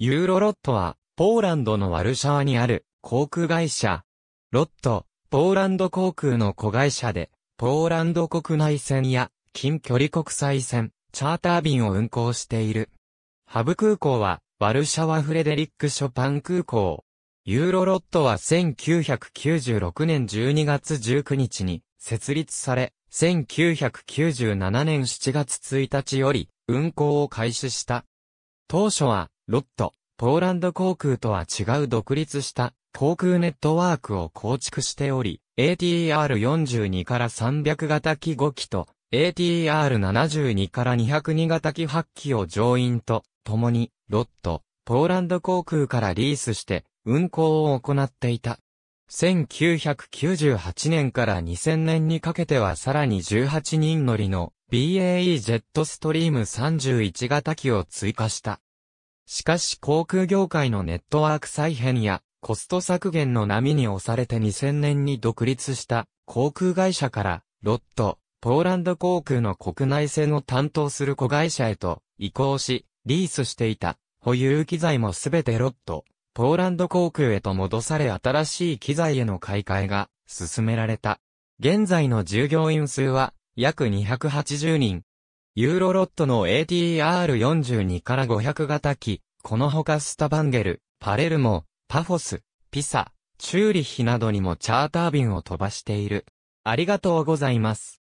ユーロロットは、ポーランドのワルシャワにある航空会社。ロット、ポーランド航空の子会社で、ポーランド国内線や近距離国際線、チャーター便を運航している。ハブ空港は、ワルシャワフレデリック・ショパン空港。ユーロロットは1996年12月19日に設立され、1997年7月1日より運航を開始した。当初はロット、ポーランド航空とは違う独立した航空ネットワークを構築しており、ATR42 から300型機5機と ATR72 から202型機8機を乗員と共にロット、ポーランド航空からリースして運航を行っていた。1998年から2000年にかけてはさらに18人乗りの BAE ジェットストリーム31型機を追加した。しかし航空業界のネットワーク再編やコスト削減の波に押されて2000年に独立した航空会社からロット、ポーランド航空の国内線を担当する子会社へと移行し、リースしていた保有機材もすべてロット、ポーランド航空へと戻され新しい機材への買い替えが進められた。現在の従業員数は約280人、ユーロロットの ATR42 から500型機、このほかスタバンゲル、パレルモ、パフォス、ピサ、チューリヒなどにもチャーター便を飛ばしている。ありがとうございます。